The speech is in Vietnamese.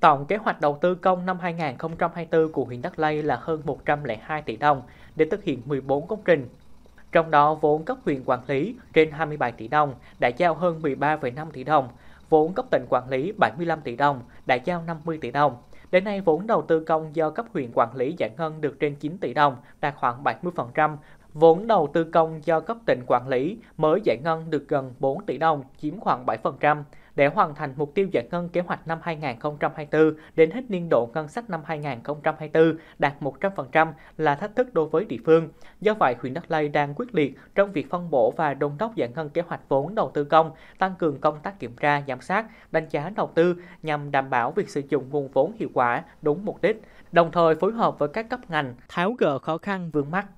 Tổng kế hoạch đầu tư công năm 2024 của huyện Đắc Lây là hơn 102 tỷ đồng để thực hiện 14 công trình. Trong đó, vốn cấp huyện quản lý trên 27 tỷ đồng đã giao hơn 13,5 tỷ đồng, vốn cấp tỉnh quản lý 75 tỷ đồng đã giao 50 tỷ đồng. Đến nay, vốn đầu tư công do cấp huyện quản lý giải ngân được trên 9 tỷ đồng, đạt khoảng 70% Vốn đầu tư công do cấp tỉnh quản lý mới giải ngân được gần 4 tỷ đồng, chiếm khoảng 7%, để hoàn thành mục tiêu giải ngân kế hoạch năm 2024 đến hết niên độ ngân sách năm 2024 đạt 100% là thách thức đối với địa phương. Do vậy, huyện Đắc Lây đang quyết liệt trong việc phân bổ và đôn đốc giải ngân kế hoạch vốn đầu tư công, tăng cường công tác kiểm tra, giám sát, đánh giá đầu tư nhằm đảm bảo việc sử dụng nguồn vốn hiệu quả đúng mục đích, đồng thời phối hợp với các cấp ngành tháo gỡ khó khăn vướng mắt.